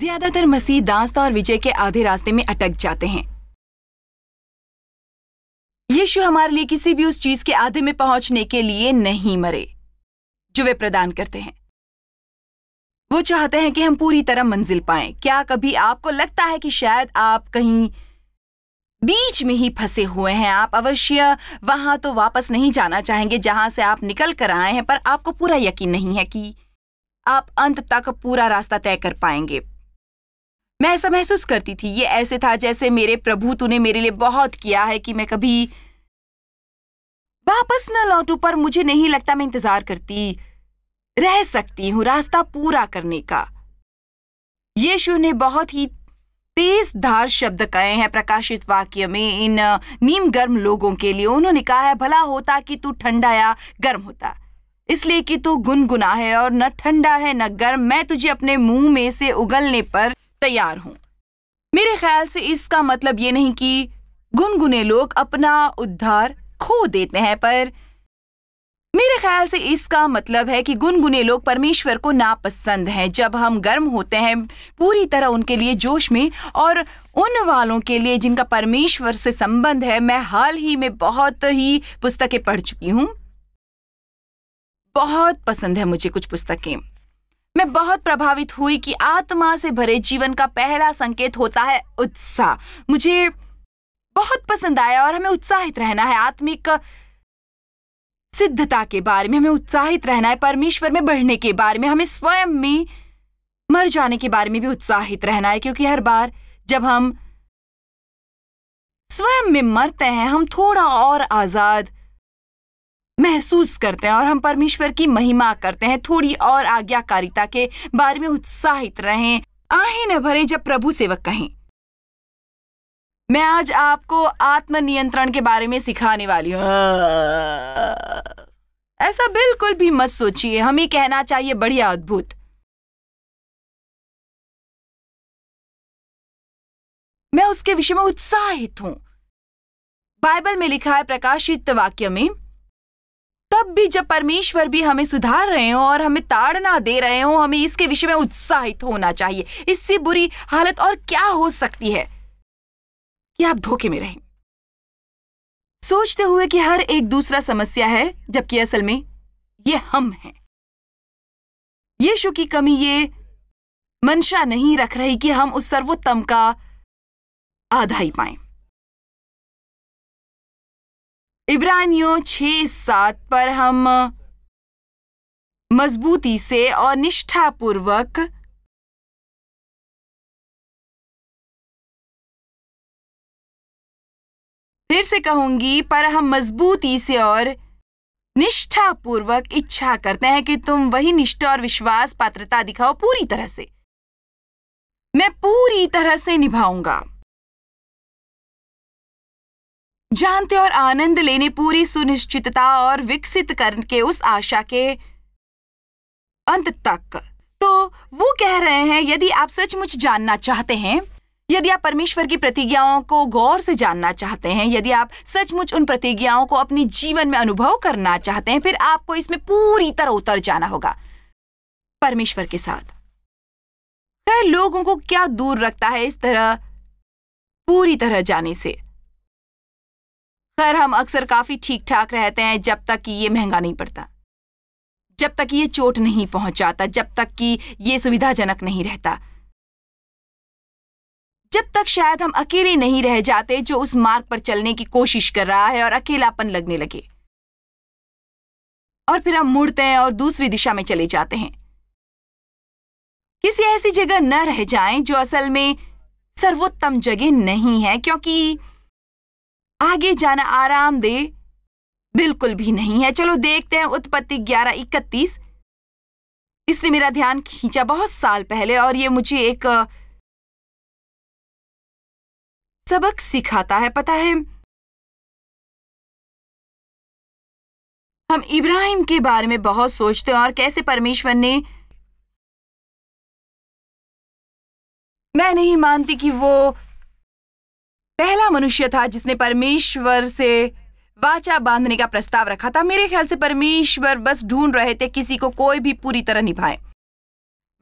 ज्यादातर मसीह दास्ता और विजय के आधे रास्ते में अटक जाते हैं यीशु हमारे लिए किसी भी उस चीज के आधे में पहुंचने के लिए नहीं मरे जो वे प्रदान करते हैं वो चाहते हैं कि हम पूरी तरह मंजिल पाए क्या कभी आपको लगता है कि शायद आप कहीं बीच में ही फंसे हुए हैं आप अवश्य वहां तो वापस नहीं जाना चाहेंगे जहां से आप निकल कर आए हैं पर आपको पूरा यकीन नहीं है कि आप अंत तक पूरा रास्ता तय कर पाएंगे मैं ऐसा महसूस करती थी ये ऐसे था जैसे मेरे प्रभु तूने मेरे लिए बहुत किया है कि मैं कभी वापस न लौटू पर मुझे नहीं लगता मैं इंतजार करती रह सकती हूँ रास्ता पूरा करने का यीशु ने बहुत ही तेज धार शब्द कहे हैं प्रकाशित वाक्य में इन नीम गर्म लोगों के लिए उन्होंने कहा है भला होता कि तू ठंडा या गर्म होता इसलिए कि तू गुनगुना है और न ठंडा है न गर्म मैं तुझे अपने मुंह में से उगलने पर तैयार हूं मेरे ख्याल से इसका मतलब ये नहीं कि गुनगुने लोग अपना उद्धार खो देते हैं पर मेरे ख्याल से इसका मतलब है कि गुनगुने लोग परमेश्वर को नापसंद हैं जब हम गर्म होते हैं पूरी तरह उनके लिए जोश में और उन वालों के लिए जिनका परमेश्वर से संबंध है मैं हाल ही में बहुत ही पुस्तकें पढ़ चुकी हूं बहुत पसंद है मुझे कुछ पुस्तकें मैं बहुत प्रभावित हुई कि आत्मा से भरे जीवन का पहला संकेत होता है उत्साह मुझे बहुत पसंद आया और हमें उत्साहित रहना है आत्मिक सिद्धता के बारे में हमें उत्साहित रहना है परमेश्वर में बढ़ने के बारे में हमें स्वयं में मर जाने के बारे में भी उत्साहित रहना है क्योंकि हर बार जब हम स्वयं में मरते हैं हम थोड़ा और आजाद महसूस करते हैं और हम परमेश्वर की महिमा करते हैं थोड़ी और आज्ञाकारिता के बारे में उत्साहित रहें आहे न भरे जब प्रभु सेवक कहें मैं आज आपको आत्मनियंत्रण के बारे में सिखाने वाली हूँ ऐसा बिल्कुल भी मत सोचिए हमें कहना चाहिए बढ़िया अद्भुत मैं उसके विषय में उत्साहित हूं बाइबल में लिखा है प्रकाशित वाक्य में तब भी जब परमेश्वर भी हमें सुधार रहे हो और हमें ताड़ना दे रहे हो हमें इसके विषय में उत्साहित होना चाहिए इससे बुरी हालत और क्या हो सकती है कि आप धोखे में रहें सोचते हुए कि हर एक दूसरा समस्या है जबकि असल में ये हम हैं यीशु की कमी ये मंशा नहीं रख रही कि हम उस सर्वोत्तम का आधा ही पाएं इब्रानियों छः सात पर हम मजबूती से और निष्ठापूर्वक फिर से कहूंगी पर हम मजबूती से और निष्ठापूर्वक इच्छा करते हैं कि तुम वही निष्ठा और विश्वास पात्रता दिखाओ पूरी तरह से मैं पूरी तरह से निभाऊंगा जानते और आनंद लेने पूरी सुनिश्चितता और विकसित करने के उस आशा के अंत तक तो वो कह रहे हैं यदि आप सचमुच जानना चाहते हैं यदि आप परमेश्वर की प्रतिज्ञाओं को गौर से जानना चाहते हैं यदि आप सचमुच उन प्रतिज्ञाओं को अपने जीवन में अनुभव करना चाहते हैं फिर आपको इसमें पूरी तरह उतर जाना होगा परमेश्वर के साथ खैर लोगों को क्या दूर रखता है इस तरह पूरी तरह जाने से पर हम अक्सर काफ़ी ठीक ठाक रहते हैं जब तक कि ये महंगा नहीं पड़ता जब तक ये चोट नहीं पहुंचाता जब तक कि ये सुविधाजनक नहीं रहता जब तक शायद हम अकेले नहीं रह जाते जो उस मार्ग पर चलने की कोशिश कर रहा है और अकेलापन लगने लगे और फिर हम मुड़ते हैं और दूसरी दिशा में चले जाते हैं किसी ऐसी जगह न रह जाएं जो असल में सर्वोत्तम जगह नहीं है क्योंकि आगे जाना आराम दे बिल्कुल भी नहीं है चलो देखते हैं उत्पत्ति ग्यारह इकतीस इसने मेरा ध्यान खींचा बहुत साल पहले और ये मुझे एक सबक सिखाता है पता है हम इब्राहिम के बारे में बहुत सोचते हैं और कैसे परमेश्वर ने मैं नहीं मानती कि वो पहला मनुष्य था जिसने परमेश्वर से वाचा बांधने का प्रस्ताव रखा था मेरे ख्याल से परमेश्वर बस ढूंढ रहे थे किसी को कोई भी पूरी तरह निभाए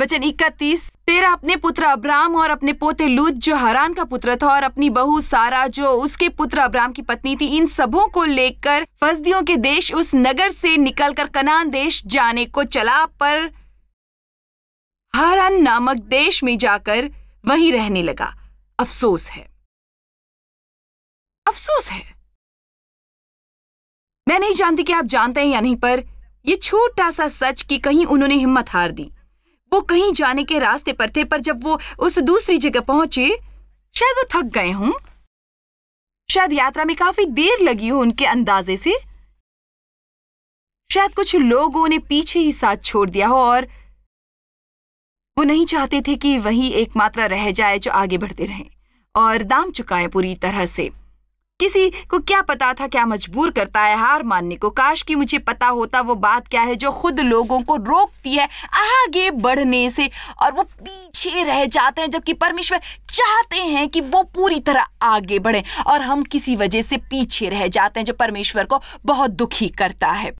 वचन इकतीस तेरा अपने पुत्र अब्राम और अपने पोते लूत जो हरान का पुत्र था और अपनी बहू सारा जो उसके पुत्र अब्राम की पत्नी थी इन सबों को लेकर फसदियों के देश उस नगर से निकलकर कनान देश जाने को चला पर हरान नामक देश में जाकर वहीं रहने लगा अफसोस है अफसोस है मैं नहीं जानती कि आप जानते हैं या नहीं पर यह छोटा सा सच कि कहीं उन्होंने हिम्मत हार दी वो कहीं जाने के रास्ते पर थे पर जब वो उस दूसरी जगह पहुंचे शायद वो थक गए हों शायद यात्रा में काफी देर लगी हो उनके अंदाजे से शायद कुछ लोगों ने पीछे ही साथ छोड़ दिया हो और वो नहीं चाहते थे कि वही एकमात्र रह जाए जो आगे बढ़ते रहें और दाम चुकाए पूरी तरह से किसी को क्या पता था क्या मजबूर करता है हार मानने को काश कि मुझे पता होता वो बात क्या है जो खुद लोगों को रोकती है आगे बढ़ने से और वो पीछे रह जाते हैं जबकि परमेश्वर चाहते हैं कि वो पूरी तरह आगे बढ़े और हम किसी वजह से पीछे रह जाते हैं जो परमेश्वर को बहुत दुखी करता है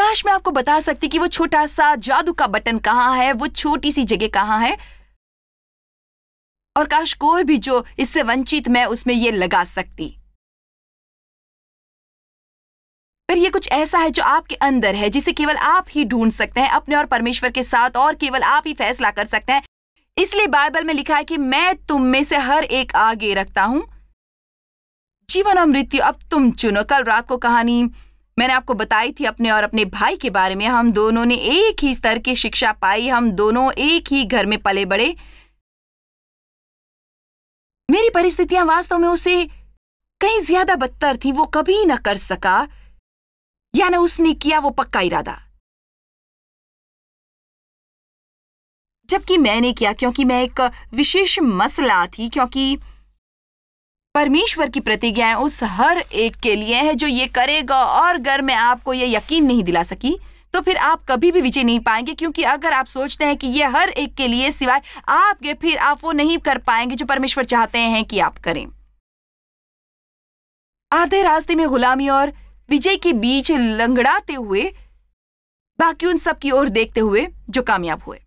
काश मैं आपको बता सकती कि वो छोटा सा जादू का बटन कहाँ है वो छोटी सी जगह कहाँ है और काश कोई भी जो इससे वंचित मैं उसमें ये लगा सकती पर ये कुछ ऐसा है जो आपके अंदर है जिसे केवल आप ही ढूंढ सकते हैं अपने और परमेश्वर के साथ और केवल आप ही फैसला कर सकते हैं इसलिए बाइबल में लिखा है कि मैं तुम में से हर एक आगे रखता हूं जीवन और मृत्यु अब तुम चुनो कल रात को कहानी मैंने आपको बताई थी अपने और अपने भाई के बारे में हम दोनों ने एक ही स्तर की शिक्षा पाई हम दोनों एक ही घर में पले बड़े मेरी परिस्थितियां वास्तव में उसे कहीं ज्यादा बदतर थी वो कभी ना कर सका या ना उसने किया वो पक्का इरादा जबकि मैंने किया क्योंकि मैं एक विशेष मसला थी क्योंकि परमेश्वर की प्रतिज्ञाएं उस हर एक के लिए है जो ये करेगा और अगर मैं आपको ये यकीन नहीं दिला सकी तो फिर आप कभी भी विजय नहीं पाएंगे क्योंकि अगर आप सोचते हैं कि ये हर एक के लिए सिवाय आपके फिर आप वो नहीं कर पाएंगे जो परमेश्वर चाहते हैं कि आप करें आधे रास्ते में गुलामी और विजय के बीच लंगड़ाते हुए बाकी उन सब की ओर देखते हुए जो कामयाब हुए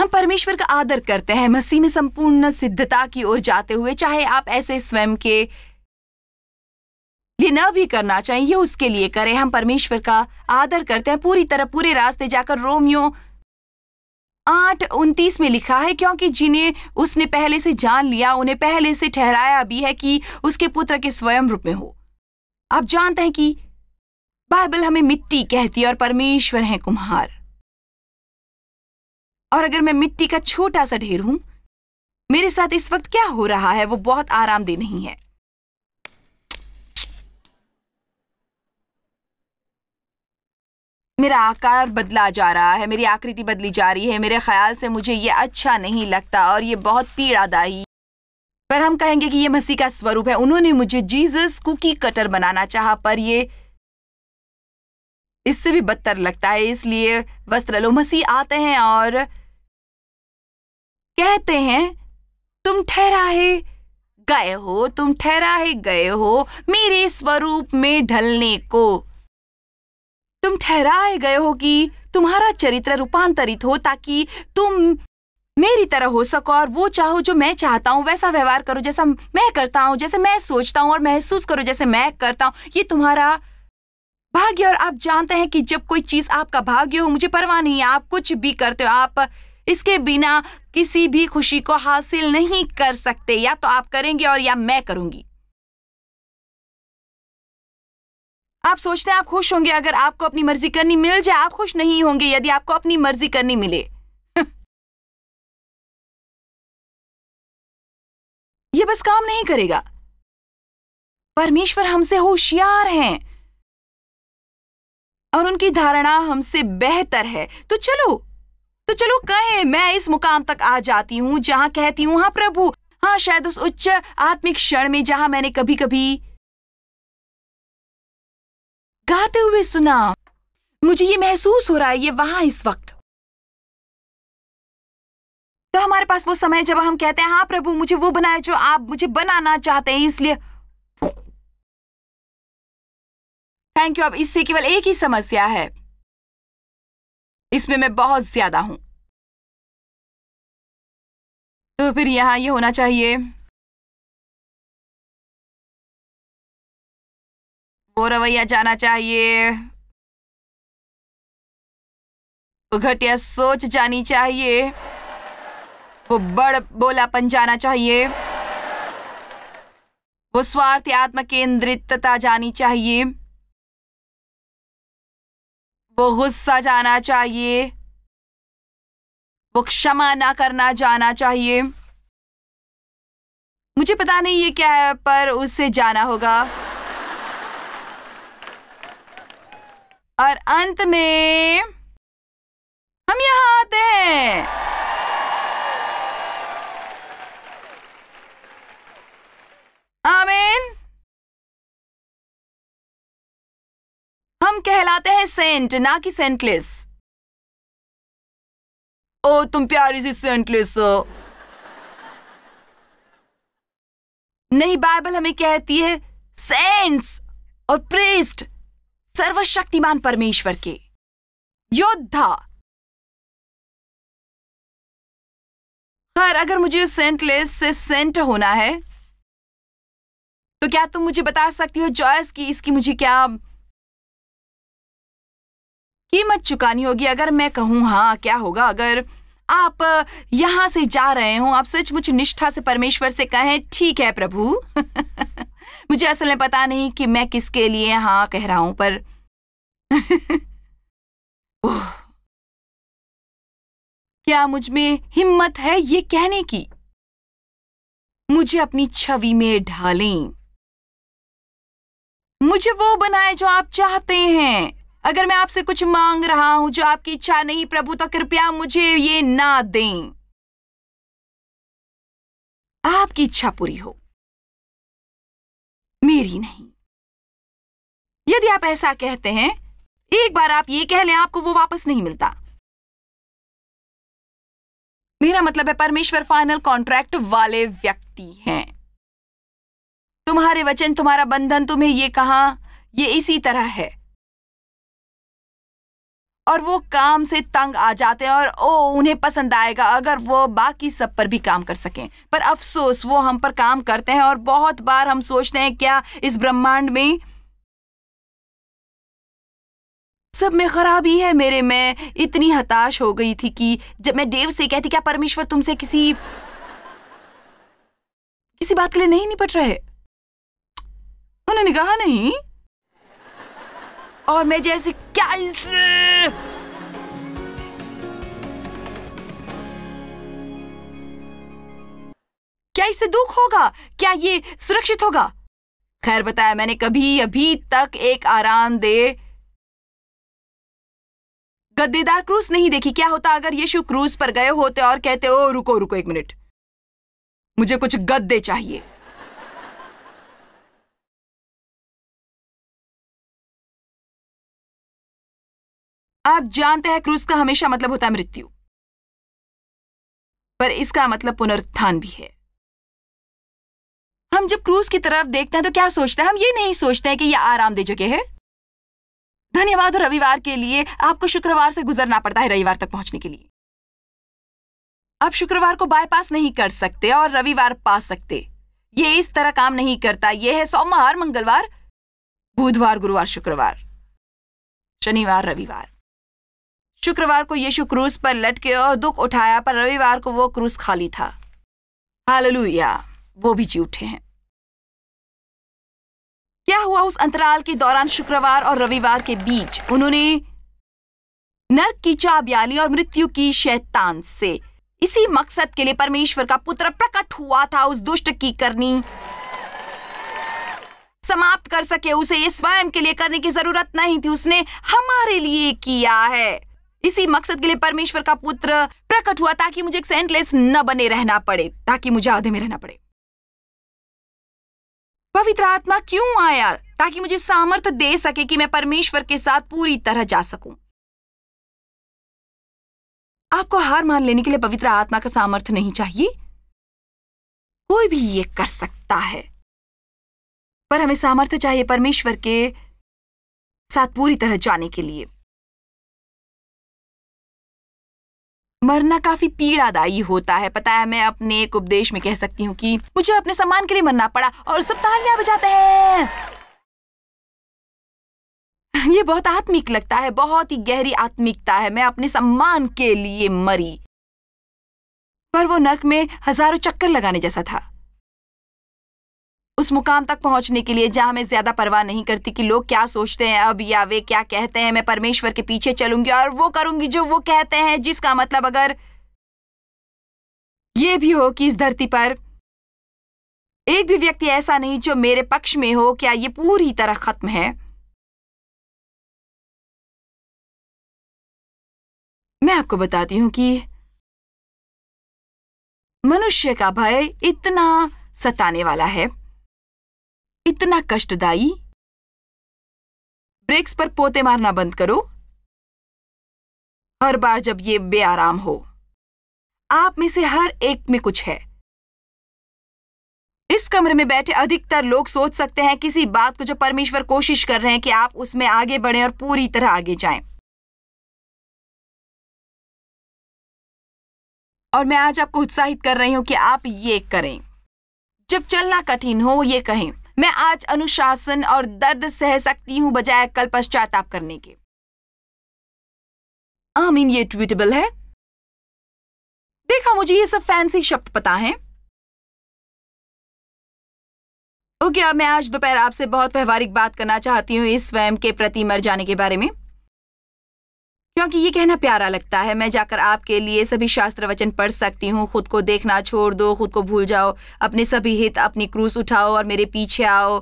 हम परमेश्वर का आदर करते हैं मसीह में संपूर्ण सिद्धता की ओर जाते हुए चाहे आप ऐसे स्वयं के लिए न भी करना चाहिए उसके लिए करें हम परमेश्वर का आदर करते हैं पूरी तरह पूरे रास्ते जाकर रोमियो आठ उनतीस में लिखा है क्योंकि जिन्हें उसने पहले से जान लिया उन्हें पहले से ठहराया भी है कि उसके पुत्र के स्वयं रूप में हो आप जानते हैं कि बाइबल हमें मिट्टी कहती है और परमेश्वर है कुम्हार और अगर मैं मिट्टी का छोटा सा ढेर हूं मेरे साथ इस वक्त क्या हो रहा है वो बहुत आरामदेह नहीं है मेरा आकार बदला जा रहा है मेरी आकृति बदली जा रही है मेरे ख्याल से मुझे ये अच्छा नहीं लगता और ये बहुत पीड़ादायी पर हम कहेंगे कि ये मसीह का स्वरूप है उन्होंने मुझे जीसस कुकी कटर बनाना चाहा पर ये इससे भी बदतर लगता है इसलिए वस्त्र लो मसीह आते हैं और कहते हैं तुम है गए हो तुम है गए हो मेरे स्वरूप में ढलने को तुम ठहराए गए हो कि तुम्हारा चरित्र रूपांतरित हो ताकि तुम मेरी तरह हो सको और वो चाहो जो मैं चाहता हूँ वैसा व्यवहार करो जैसा मैं करता हूँ जैसे मैं सोचता हूँ और महसूस करो जैसे मैं करता हूँ ये तुम्हारा भाग्य और आप जानते हैं कि जब कोई चीज आपका भाग्य हो मुझे परवाह नहीं है आप कुछ भी करते हो आप इसके बिना किसी भी खुशी को हासिल नहीं कर सकते या तो आप करेंगे और या मैं करूंगी आप सोचते हैं आप खुश होंगे अगर आपको अपनी मर्जी करनी मिल जाए आप खुश नहीं होंगे यदि आपको अपनी मर्जी करनी मिले ये बस काम नहीं करेगा परमेश्वर हमसे होशियार हैं और उनकी धारणा हमसे बेहतर है तो चलो तो चलो कहें मैं इस मुकाम तक आ जाती हूं जहां कहती हूं हां प्रभु हाँ शायद उस उच्च आत्मिक क्षण में जहां मैंने कभी कभी गाते हुए सुना मुझे ये महसूस हो रहा है ये वहां इस वक्त तो हमारे पास वो समय जब हम कहते हैं हाँ प्रभु मुझे वो बनाए जो आप मुझे बनाना चाहते हैं इसलिए थैंक यू अब इससे केवल एक ही समस्या है इसमें मैं बहुत ज्यादा हूं तो फिर यहां ये होना चाहिए वो रवैया जाना चाहिए तो घटिया सोच जानी चाहिए वो बड़ बोलापन जाना चाहिए वो स्वार्थ आत्म केंद्रितता जानी चाहिए वो गुस्सा जाना चाहिए वो क्षमा ना करना जाना चाहिए मुझे पता नहीं ये क्या है पर उससे जाना होगा और अंत में हम यहां आते हैं आमीन हम कहलाते हैं सेंट ना कि सेंटलेस ओ तुम प्यारी सी सेंटलेस हो नहीं बाइबल हमें कहती है सेंट्स और प्रेस्ट सर्वशक्तिमान परमेश्वर के योद्धा खैर अगर मुझे सेंटलेस से सेंट होना है तो क्या तुम मुझे बता सकती हो जॉयस की इसकी मुझे क्या कीमत चुकानी होगी अगर मैं कहूँ हाँ क्या होगा अगर आप यहाँ से जा रहे हो आप सचमुच निष्ठा से परमेश्वर से कहें ठीक है प्रभु मुझे असल में पता नहीं कि मैं किसके लिए हाँ कह रहा हूं पर क्या मुझ में हिम्मत है ये कहने की मुझे अपनी छवि में ढालें मुझे वो बनाए जो आप चाहते हैं अगर मैं आपसे कुछ मांग रहा हूं जो आपकी इच्छा नहीं प्रभु तो कृपया मुझे ये ना दें आपकी इच्छा पूरी हो मेरी नहीं यदि आप ऐसा कहते हैं एक बार आप ये कह लें आपको वो वापस नहीं मिलता मेरा मतलब है परमेश्वर फाइनल कॉन्ट्रैक्ट वाले व्यक्ति हैं तुम्हारे वचन तुम्हारा बंधन तुम्हें ये कहा ये इसी तरह है और वो काम से तंग आ जाते हैं और ओ उन्हें पसंद आएगा अगर वो बाकी सब पर भी काम कर सकें पर अफसोस वो हम पर काम करते हैं और बहुत बार हम सोचते हैं क्या इस ब्रह्मांड में सब में खराबी है मेरे में इतनी हताश हो गई थी कि जब मैं देव से कहती क्या परमेश्वर तुमसे किसी किसी बात के लिए नहीं निपट रहे उन्होंने कहा नहीं और मैं जैसे क्या इस क्या इससे दुख होगा क्या ये सुरक्षित होगा खैर बताया मैंने कभी अभी तक एक आरामदेह गद्देदार क्रूज नहीं देखी क्या होता अगर यीशु क्रूज पर गए होते और कहते ओ रुको रुको एक मिनट मुझे कुछ गद्दे चाहिए आप जानते हैं क्रूज का हमेशा मतलब होता है मृत्यु पर इसका मतलब पुनरुत्थान भी है हम जब क्रूज की तरफ देखते हैं तो क्या सोचते हैं हम ये नहीं सोचते हैं कि यह दे जगह है धन्यवाद और रविवार के लिए आपको शुक्रवार से गुजरना पड़ता है रविवार तक पहुंचने के लिए आप शुक्रवार को बायपास नहीं कर सकते और रविवार पा सकते ये इस तरह काम नहीं करता यह है सोमवार मंगलवार बुधवार गुरुवार शुक्रवार शनिवार रविवार शुक्रवार को यीशु क्रूस पर लटके और दुख उठाया पर रविवार को वो क्रूस खाली था हालेलुया वो भी जी उठे हैं क्या हुआ उस अंतराल के दौरान शुक्रवार और रविवार के बीच उन्होंने नर्क की चाबियाली और मृत्यु की शैतान से इसी मकसद के लिए परमेश्वर का पुत्र प्रकट हुआ था उस दुष्ट की करनी समाप्त कर सके उसे ये स्वयं के लिए करने की जरूरत नहीं थी उसने हमारे लिए किया है इसी मकसद के लिए परमेश्वर का पुत्र प्रकट हुआ ताकि मुझे एक सेंटलेस न बने रहना पड़े ताकि मुझे आधे में रहना पड़े पवित्र आत्मा क्यों आया ताकि मुझे सामर्थ्य दे सके कि मैं परमेश्वर के साथ पूरी तरह जा सकूं आपको हार मान लेने के लिए पवित्र आत्मा का सामर्थ्य नहीं चाहिए कोई भी ये कर सकता है पर हमें सामर्थ्य चाहिए परमेश्वर के साथ पूरी तरह जाने के लिए मरना काफी पीड़ादायी होता है पता है मैं अपने एक उपदेश में कह सकती हूँ कि मुझे अपने सम्मान के लिए मरना पड़ा और सब तालियां बजाते हैं ये बहुत आत्मिक लगता है बहुत ही गहरी आत्मिकता है मैं अपने सम्मान के लिए मरी पर वो नर्क में हजारों चक्कर लगाने जैसा था उस मुकाम तक पहुंचने के लिए जहां मैं ज्यादा परवाह नहीं करती कि लोग क्या सोचते हैं अब या वे क्या कहते हैं मैं परमेश्वर के पीछे चलूंगी और वो करूंगी जो वो कहते हैं जिसका मतलब अगर ये भी हो कि इस धरती पर एक भी व्यक्ति ऐसा नहीं जो मेरे पक्ष में हो क्या ये पूरी तरह खत्म है मैं आपको बताती हूं कि मनुष्य का भय इतना सताने वाला है इतना कष्टदायी ब्रेक्स पर पोते मारना बंद करो हर बार जब ये बेआराम हो आप में से हर एक में कुछ है इस कमरे में बैठे अधिकतर लोग सोच सकते हैं किसी बात को जो परमेश्वर कोशिश कर रहे हैं कि आप उसमें आगे बढ़ें और पूरी तरह आगे जाएं। और मैं आज आपको उत्साहित कर रही हूं कि आप ये करें जब चलना कठिन हो ये कहें मैं आज अनुशासन और दर्द सह सकती हूं बजाय कल पश्चाताप करने के आमीन ये ट्वीटेबल है देखा मुझे ये सब फैंसी शब्द पता है ओके okay, अब मैं आज दोपहर आपसे बहुत व्यवहारिक बात करना चाहती हूँ इस स्वयं के प्रति मर जाने के बारे में क्योंकि ये कहना प्यारा लगता है मैं जाकर आपके लिए सभी शास्त्र वचन पढ़ सकती हूँ खुद को देखना छोड़ दो खुद को भूल जाओ अपने सभी हित अपनी क्रूस उठाओ और मेरे पीछे आओ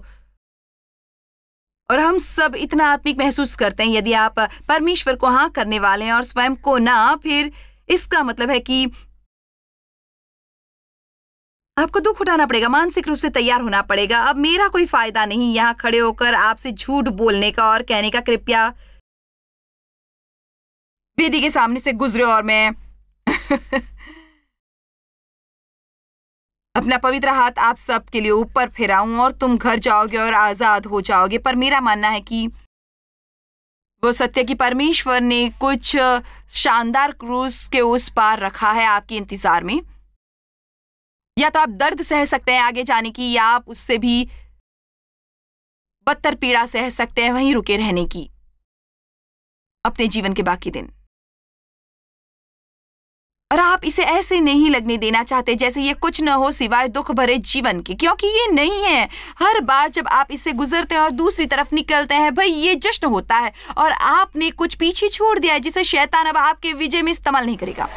और हम सब इतना आत्मिक महसूस करते हैं यदि आप परमेश्वर को हाँ करने वाले हैं और स्वयं को ना फिर इसका मतलब है कि आपको दुख उठाना पड़ेगा मानसिक रूप से तैयार होना पड़ेगा अब मेरा कोई फायदा नहीं यहाँ खड़े होकर आपसे झूठ बोलने का और कहने का कृपया बेदी के सामने से गुजरे और मैं अपना पवित्र हाथ आप सबके लिए ऊपर फिराऊं और तुम घर जाओगे और आजाद हो जाओगे पर मेरा मानना है कि वो सत्य की परमेश्वर ने कुछ शानदार क्रूज के उस पार रखा है आपके इंतजार में या तो आप दर्द सह सकते हैं आगे जाने की या आप उससे भी बदतर पीड़ा सह सकते हैं वहीं रुके रहने की अपने जीवन के बाकी दिन और आप इसे ऐसे नहीं लगने देना चाहते जैसे ये कुछ न हो सिवाय दुख भरे जीवन के क्योंकि ये नहीं है हर बार जब आप इससे गुजरते हैं और दूसरी तरफ निकलते हैं भाई ये जश्न होता है और आपने कुछ पीछे छोड़ दिया है जिसे शैतान अब आपके विजय में इस्तेमाल नहीं करेगा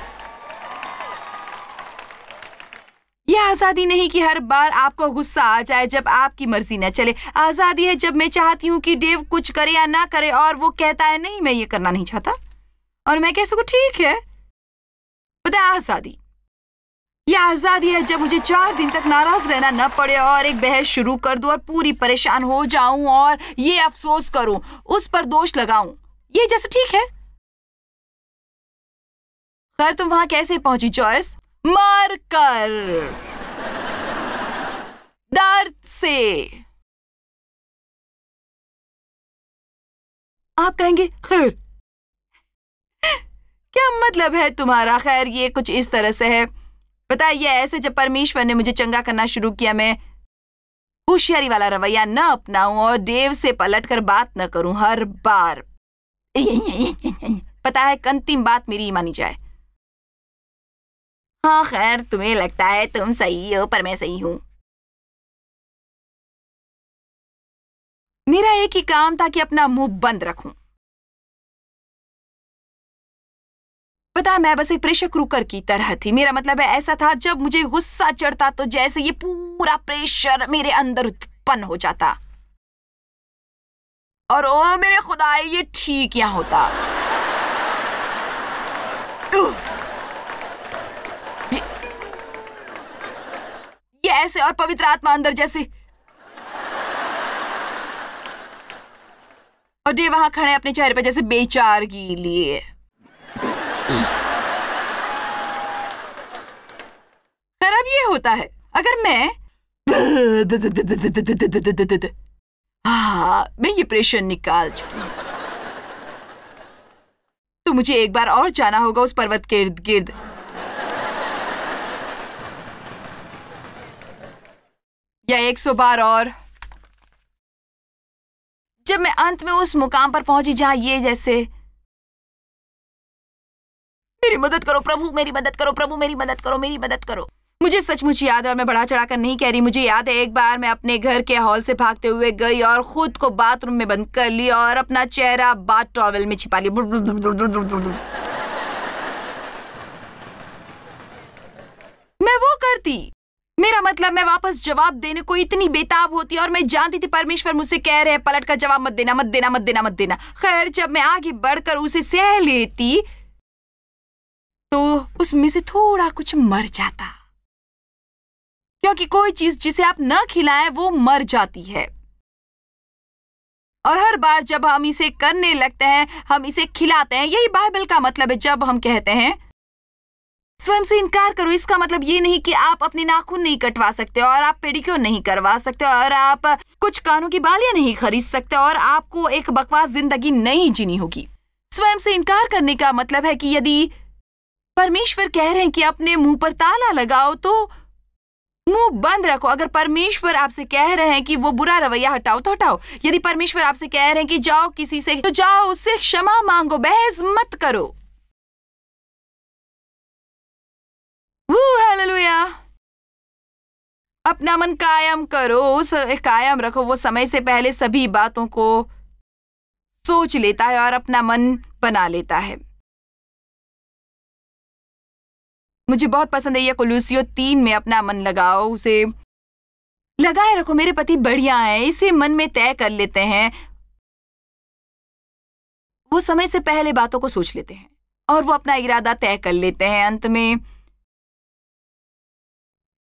यह आज़ादी नहीं कि हर बार आपको गुस्सा आ जाए जब आपकी मर्जी न चले आज़ादी है जब मैं चाहती हूँ कि डेव कुछ करे या ना करे और वो कहता है नहीं मैं ये करना नहीं चाहता और मैं कह सकूं ठीक है बताया आजादी यह आजादी है जब मुझे चार दिन तक नाराज रहना न पड़े और एक बहस शुरू कर दू और पूरी परेशान हो जाऊं और ये अफसोस करूं उस पर दोष लगाऊं ये जैसे ठीक है खैर तुम वहां कैसे पहुंची चॉइस मर कर दर्द से आप कहेंगे खैर क्या मतलब है तुम्हारा खैर ये कुछ इस तरह से है बताइए ऐसे जब परमेश्वर ने मुझे चंगा करना शुरू किया मैं होशियारी वाला रवैया न अपनाऊं और देव से पलट कर बात न करूं हर बार पता है अंतिम बात मेरी मानी जाए हाँ खैर तुम्हें लगता है तुम सही हो पर मैं सही हूं मेरा एक ही काम था कि अपना मुंह बंद रखूं पता है मैं बस एक प्रेशर कुकर की तरह थी मेरा मतलब है ऐसा था जब मुझे गुस्सा चढ़ता तो जैसे ये पूरा प्रेशर मेरे अंदर उत्पन्न हो जाता और ओ मेरे खुदा ये ठीक यहां होता ये, ये ऐसे और पवित्र आत्मा अंदर जैसे और डे वहां खड़े अपने चेहरे पर जैसे बेचारगी लिए खराब ये होता है अगर मैं हाँ, मैं ये प्रेशर निकाल चुकी हूँ तो मुझे एक बार और जाना होगा उस पर्वत के इर्द गिर्द या एक सौ बार और जब मैं अंत में उस मुकाम पर पहुंची जहां ये जैसे मेरी मदद करो प्रभु मेरी मदद करो प्रभु मेरी मदद करो मेरी मदद करो मुझे सचमुच याद है और मैं बड़ा कर नहीं कह रही मुझे याद है एक बार मैं अपने घर के हॉल से भागते हुए गई और खुद को बाथरूम में बंद कर ली और अपना चेहरा बाथ टॉवल में छिपा लिया मैं वो करती मेरा मतलब मैं वापस जवाब देने को इतनी बेताब होती और मैं जानती थी परमेश्वर मुझसे कह रहे हैं पलट कर जवाब मत देना मत देना मत देना मत देना खैर जब मैं आगे बढ़कर उसे सह लेती तो उसमें से थोड़ा कुछ मर जाता क्योंकि कोई चीज जिसे आप न खिलाए वो मर जाती है और हर बार जब हम इसे करने लगते हैं हम इसे खिलाते हैं यही बाइबल का मतलब है जब हम कहते हैं स्वयं से इनकार करो इसका मतलब ये नहीं कि आप अपने नाखून नहीं कटवा सकते और आप पेडिक्योर नहीं करवा सकते और आप कुछ कानों की बालियां नहीं खरीद सकते और आपको एक बकवास जिंदगी नहीं जीनी होगी स्वयं से इनकार करने का मतलब है कि यदि परमेश्वर कह रहे हैं कि अपने मुंह पर ताला लगाओ तो मुंह बंद रखो अगर परमेश्वर आपसे कह रहे हैं कि वो बुरा रवैया हटाओ तो हटाओ यदि परमेश्वर आपसे कह रहे हैं कि जाओ किसी से तो जाओ उससे क्षमा मांगो बहस मत करो वो हालेलुया अपना मन कायम करो उस कायम रखो वो समय से पहले सभी बातों को सोच लेता है और अपना मन बना लेता है मुझे बहुत पसंद है ये कोलूसियो तीन में अपना मन लगाओ उसे लगाए रखो मेरे पति बढ़िया है इसे मन में तय कर लेते हैं वो समय से पहले बातों को सोच लेते हैं और वो अपना इरादा तय कर लेते हैं अंत में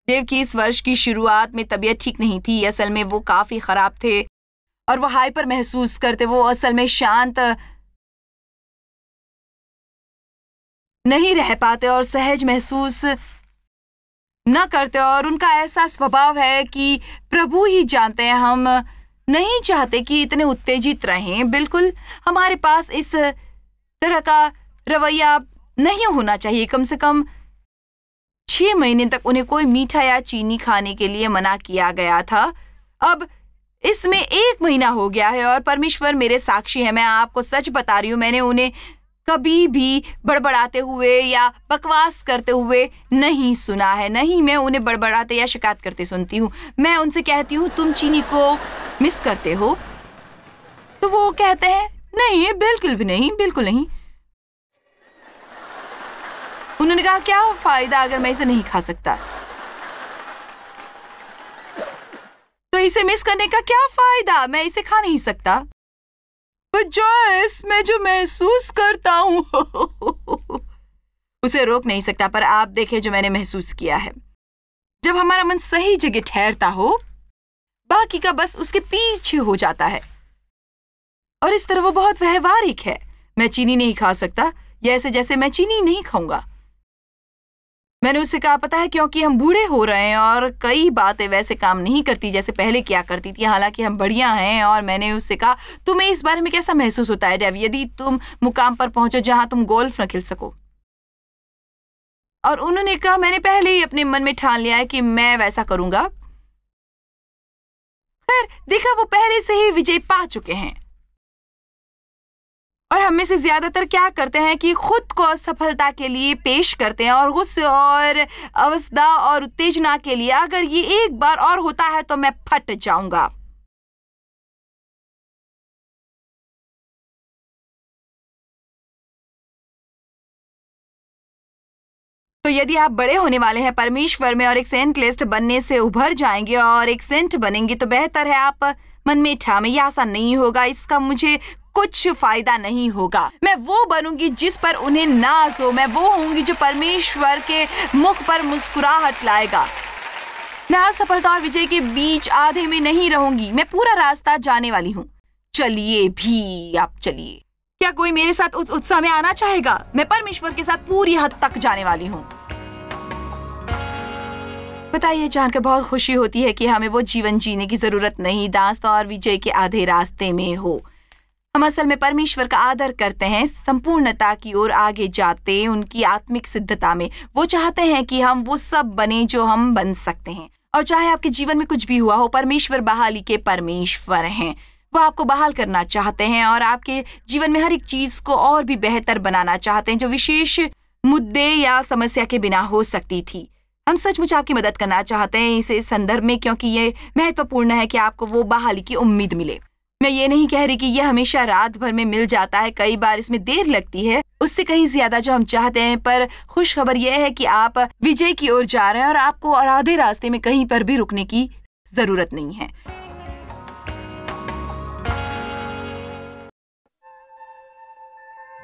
देव की इस वर्ष की शुरुआत में तबीयत ठीक नहीं थी असल में वो काफ़ी ख़राब थे और वो हाइपर महसूस करते वो असल में शांत नहीं रह पाते और सहज महसूस न करते और उनका ऐसा स्वभाव है कि प्रभु ही जानते हैं हम नहीं चाहते कि इतने उत्तेजित रहें बिल्कुल हमारे पास इस तरह का रवैया नहीं होना चाहिए कम से कम छह महीने तक उन्हें कोई मीठा या चीनी खाने के लिए मना किया गया था अब इसमें एक महीना हो गया है और परमेश्वर मेरे साक्षी है मैं आपको सच बता रही हूं मैंने उन्हें कभी भी बड़बड़ाते हुए या बकवास करते हुए नहीं सुना है नहीं मैं उन्हें बड़बड़ाते या शिकायत करते सुनती हूँ मैं उनसे कहती हूँ तुम चीनी को मिस करते हो तो वो कहते हैं नहीं बिल्कुल भी नहीं बिल्कुल नहीं उन्होंने कहा क्या फायदा अगर मैं इसे नहीं खा सकता तो इसे मिस करने का क्या फायदा मैं इसे खा नहीं सकता जोइस मैं जो महसूस करता हूँ उसे रोक नहीं सकता पर आप देखे जो मैंने महसूस किया है जब हमारा मन सही जगह ठहरता हो बाकी का बस उसके पीछे हो जाता है और इस तरह वो बहुत व्यवहारिक है मैं चीनी नहीं खा सकता या ऐसे जैसे मैं चीनी नहीं खाऊंगा मैंने उससे कहा पता है क्योंकि हम बूढ़े हो रहे हैं और कई बातें वैसे काम नहीं करती जैसे पहले किया करती थी हालांकि हम बढ़िया हैं और मैंने उससे कहा तुम्हें इस बारे में कैसा महसूस होता है डेव यदि तुम मुकाम पर पहुंचो जहां तुम गोल्फ न खेल सको और उन्होंने कहा मैंने पहले ही अपने मन में ठान लिया है कि मैं वैसा करूंगा खैर देखा वो पहले से ही विजय पा चुके हैं और हम में से ज़्यादातर क्या करते हैं कि खुद को सफलता के लिए पेश करते हैं और गुस्से और अवस्था और उत्तेजना के लिए अगर ये एक बार और होता है तो मैं फट जाऊंगा तो यदि आप बड़े होने वाले हैं परमेश्वर में और एक सेंट लिस्ट बनने से उभर जाएंगे और एक सेंट बनेंगे तो बेहतर है आप मन में में यह आसान नहीं होगा इसका मुझे कुछ फायदा नहीं होगा मैं वो बनूंगी जिस पर उन्हें नाज हो मैं वो होंगी जो परमेश्वर के मुख पर मुस्कुराहट लाएगा मैं सफलता और विजय के बीच आधे में नहीं रहूंगी मैं पूरा रास्ता जाने वाली हूँ चलिए भी आप चलिए क्या कोई मेरे साथ उस उत्साह में आना चाहेगा मैं परमेश्वर के साथ पूरी हद तक जाने वाली हूँ बताइए जानकर बहुत खुशी होती है कि हमें वो जीवन जीने की जरूरत नहीं दास्त और विजय के आधे रास्ते में हो हम असल में परमेश्वर का आदर करते हैं संपूर्णता की ओर आगे जाते उनकी आत्मिक सिद्धता में वो चाहते हैं कि हम वो सब बने जो हम बन सकते हैं और चाहे आपके जीवन में कुछ भी हुआ हो परमेश्वर बहाली के परमेश्वर हैं वो आपको बहाल करना चाहते हैं और आपके जीवन में हर एक चीज को और भी बेहतर बनाना चाहते हैं जो विशेष मुद्दे या समस्या के बिना हो सकती थी हम सचमुच आपकी मदद करना चाहते हैं इसे संदर्भ में क्योंकि ये महत्वपूर्ण है कि आपको वो बहाली की उम्मीद मिले मैं ये नहीं कह रही कि यह हमेशा रात भर में मिल जाता है कई बार इसमें देर लगती है उससे कहीं ज्यादा जो हम चाहते हैं पर खुश खबर यह है कि आप विजय की ओर जा रहे हैं और आपको और आधे रास्ते में कहीं पर भी रुकने की जरूरत नहीं है